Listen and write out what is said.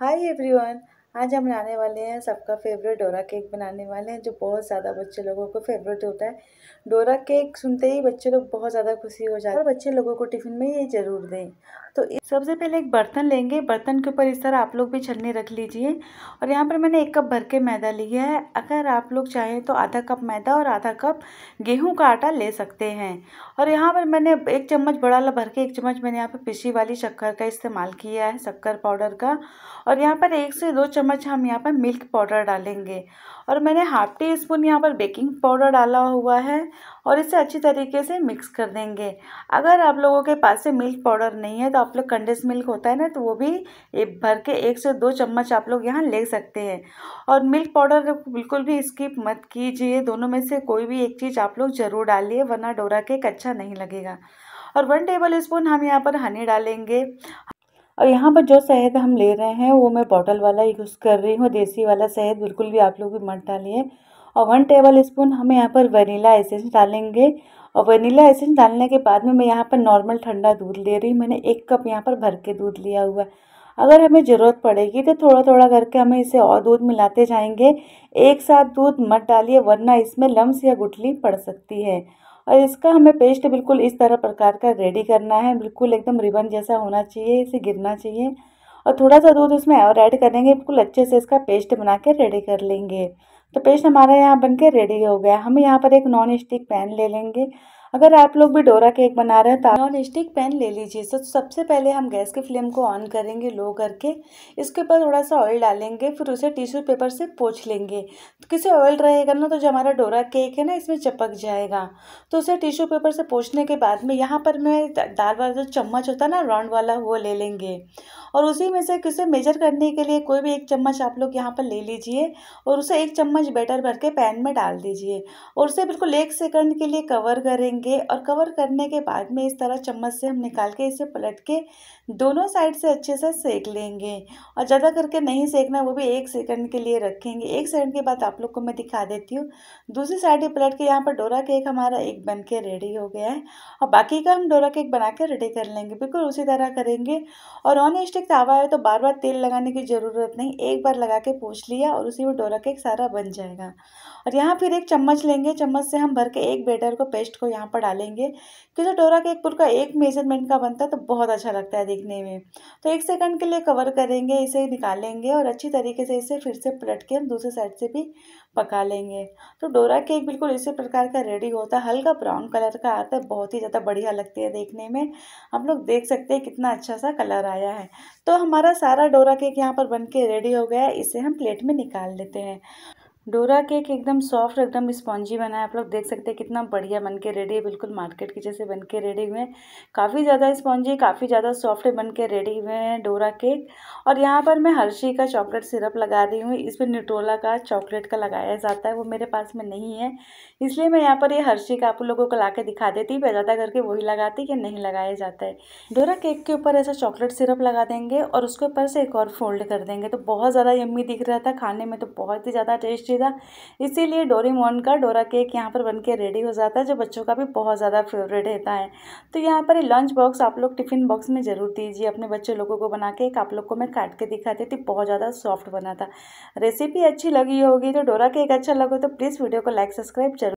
hi everyone आज हम बनाने वाले हैं सबका फेवरेट डोरा केक बनाने वाले हैं जो बहुत ज़्यादा बच्चे लोगों को फेवरेट होता है डोरा केक सुनते ही बच्चे लोग बहुत ज़्यादा खुशी हो जाते हैं और बच्चे लोगों को टिफ़िन में ये ज़रूर दें तो सबसे पहले एक बर्तन लेंगे बर्तन के ऊपर इस तरह आप लोग भी छलनी रख लीजिए और यहाँ पर मैंने एक कप भर के मैदा लिया है अगर आप लोग चाहें तो आधा कप मैदा और आधा कप गेहूं का आटा ले सकते हैं और यहाँ पर मैंने एक चम्मच बड़ा ला भर के एक चम्मच मैंने यहाँ पर पिसी वाली शक्कर का इस्तेमाल किया है शक्कर पाउडर का और यहाँ पर एक से दो चम्मच हम यहाँ पर मिल्क पाउडर डालेंगे और मैंने हाफ टी स्पून यहाँ पर बेकिंग पाउडर डाला हुआ है और इसे अच्छी तरीके से मिक्स कर देंगे अगर आप लोगों के पास से मिल्क पाउडर नहीं है तो आप लोग कंडेंस मिल्क होता है ना तो वो भी भर के एक से दो चम्मच आप लोग यहाँ ले सकते हैं और मिल्क पाउडर बिल्कुल भी स्किप मत कीजिए दोनों में से कोई भी एक चीज़ आप लोग ज़रूर डालिए वरना डोरा केक अच्छा नहीं लगेगा और वन टेबल स्पून हम यहाँ पर हनी डालेंगे और यहाँ पर जो शहद हम ले रहे हैं वो मैं बॉटल वाला यूज़ कर रही हूँ देसी वाला शहद बिल्कुल भी आप लोग भी मत डालिए और वन टेबल स्पून हम यहाँ पर वनीला एसेंस डालेंगे और वनीला एसेंस डालने के बाद में मैं यहाँ पर नॉर्मल ठंडा दूध ले रही हूँ मैंने एक कप यहाँ पर भर के दूध लिया हुआ है अगर हमें ज़रूरत पड़ेगी तो थोड़ा थोड़ा करके हमें इसे और दूध मिलाते जाएंगे एक साथ दूध मत डालिए वरना इसमें लम्स या गुठली पड़ सकती है और इसका हमें पेस्ट बिल्कुल इस तरह प्रकार का रेडी करना है बिल्कुल एकदम रिबन जैसा होना चाहिए इसे गिरना चाहिए और थोड़ा सा दूध उसमें और ऐड करेंगे बिल्कुल अच्छे से इसका पेस्ट बना के रेडी कर लेंगे तो पेस्ट हमारा यहाँ बन के रेडी हो गया हम यहाँ पर एक नॉन स्टिक पैन ले लेंगे अगर आप लोग भी डोरा केक बना रहे हैं तो नॉन स्टिक पैन ले लीजिए तो सबसे पहले हम गैस की फ्लेम को ऑन करेंगे लो करके इसके ऊपर थोड़ा सा ऑयल डालेंगे फिर उसे टिश्यू पेपर से पोछ लेंगे तो किसी ऑयल रहेगा ना तो जो हमारा डोरा केक है ना इसमें चपक जाएगा तो उसे टिश्यू पेपर से पोछने के बाद में यहाँ पर मैं दाल वाला जो चम्मच होता है ना राउंड वाला वो ले लेंगे और उसी में से किसे मेजर करने के लिए कोई भी एक चम्मच आप लोग यहाँ पर ले लीजिए और उसे एक चम्मच बैटर भर के पैन में डाल दीजिए और उसे बिल्कुल एक सेकंड के लिए कवर करेंगे और कवर करने के बाद में इस तरह चम्मच से हम निकाल के इसे पलट के दोनों साइड से अच्छे से सेक लेंगे और ज़्यादा करके नहीं सेकना वो भी एक सेकंड के लिए रखेंगे एक सेकंड के बाद आप लोग को मैं दिखा देती हूँ दूसरी साइड ही पलट के यहाँ पर डोरा केक हमारा एक बन के रेडी हो गया है और बाकी का हम डोरा केक बना के रेडी कर लेंगे बिल्कुल उसी तरह करेंगे और ऑन लिपस्टिक का है तो बार बार तेल लगाने की ज़रूरत नहीं एक बार लगा के पोछ लिया और उसी में डोरा केक सारा बन जाएगा और यहाँ फिर एक चम्मच लेंगे चम्मच से हम भर के एक बेटर को पेस्ट को यहाँ पर डालेंगे क्योंकि डोरा केक का एक मेजरमेंट का बनता है तो बहुत अच्छा लगता है देखने में तो एक सेकंड के लिए कवर करेंगे इसे निकालेंगे और अच्छी तरीके से इसे फिर से पलट के हम दूसरे साइड से भी पका लेंगे तो डोरा केक बिल्कुल इसी प्रकार का रेडी होता है हल्का ब्राउन कलर का आता है बहुत ही ज़्यादा बढ़िया लगती है देखने में आप लोग देख सकते हैं कितना अच्छा सा कलर आया है तो हमारा सारा डोरा केक यहाँ पर बन के रेडी हो गया है इसे हम प्लेट में निकाल लेते हैं डोरा केक एकदम सॉफ्ट एकदम स्पॉन्जी बना है आप लोग देख सकते हैं कितना बढ़िया बन के रेडी है बिल्कुल मार्केट के जैसे बन के रेडी हुए हैं काफ़ी ज़्यादा स्पॉन्जी काफ़ी ज़्यादा सॉफ्ट बन के रेडी हुए हैं डोरा केक और यहाँ पर मैं हर्षी का चॉकलेट सिरप लगा रही हूँ इस पर न्यूट्रोला का चॉकलेट का लगाया जाता है वो मेरे पास में नहीं है इसलिए मैं यहाँ पर ये हर्षी का आप लोगों को ला के दिखा देती पैदा करके वही लगाती कि नहीं लगाया जाता है डोरा केक के ऊपर ऐसा चॉकलेट सिरप लगा देंगे और उसके ऊपर से एक और फोल्ड कर देंगे तो बहुत ज़्यादा यम्मी दिख रहा था खाने में तो बहुत ही ज़्यादा टेस्टी दीजिएगा इसीलिए डोरीमोन का डोरा केक यहाँ पर बनके रेडी हो जाता है जो बच्चों का भी बहुत ज़्यादा फेवरेट रहता है तो यहाँ पर लंच बॉक्स आप लोग टिफ़िन बॉक्स में ज़रूर दीजिए अपने बच्चे लोगों को बना के एक आप लोग को मैं काट के दिखाती थी बहुत ज़्यादा सॉफ्ट बना था रेसिपी अच्छी लगी होगी तो डोरा केक अच्छा लगे तो प्लीज़ वीडियो को लाइक सब्सक्राइब जरूर